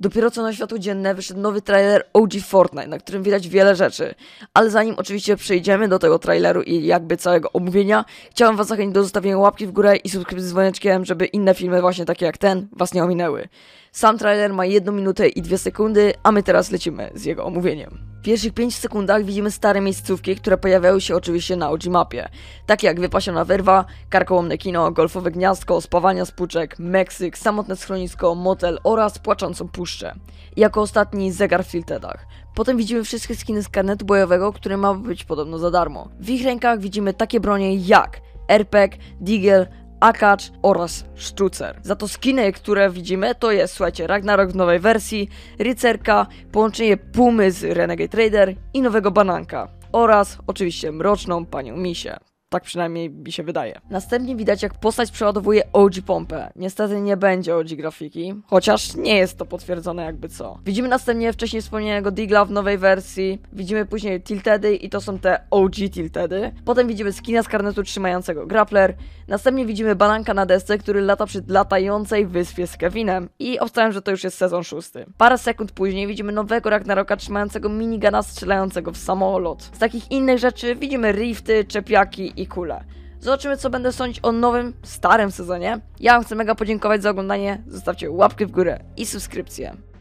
Dopiero co na światło dzienne wyszedł nowy trailer OG Fortnite, na którym widać wiele rzeczy. Ale zanim oczywiście przejdziemy do tego traileru i jakby całego omówienia, chciałem was zachęcić do zostawienia łapki w górę i subskrypcji z dzwoneczkiem, żeby inne filmy właśnie takie jak ten was nie ominęły. Sam trailer ma 1 minutę i 2 sekundy, a my teraz lecimy z jego omówieniem. W pierwszych 5 sekundach widzimy stare miejscówki, które pojawiają się oczywiście na OG mapie, takie jak wypasiona wyrwa, karkołomne kino, golfowe gniazdko, spawania z puczek, Meksyk, samotne schronisko, motel oraz płaczącą puszczę. I jako ostatni zegar w filtedach. Potem widzimy wszystkie skiny z karnetu bojowego, które ma być podobno za darmo. W ich rękach widzimy takie bronie jak RPG, e Deagle, Akacz oraz Sztucer. Za to skiny, które widzimy, to jest, słuchajcie, Ragnarok w nowej wersji, Rycerka, połączenie Pumy z Renegade Trader i nowego Bananka oraz oczywiście Mroczną Panią Misię. Tak przynajmniej mi się wydaje. Następnie widać, jak postać przeładowuje OG pompę. Niestety nie będzie OG grafiki, chociaż nie jest to potwierdzone jakby co. Widzimy następnie wcześniej wspomnianego Digla w nowej wersji, widzimy później Tiltedy i to są te OG Tiltedy. Potem widzimy skina z karnetu trzymającego grappler, następnie widzimy balanka na desce, który lata przy latającej wyspie z Kevinem i obstawiam, że to już jest sezon szósty. Parę sekund później widzimy nowego Ragnaroka trzymającego minigana strzelającego w samolot. Z takich innych rzeczy widzimy rifty, czepiaki i kule. Zobaczymy, co będę sądzić o nowym, starym sezonie. Ja wam chcę mega podziękować za oglądanie. Zostawcie łapkę w górę i subskrypcję.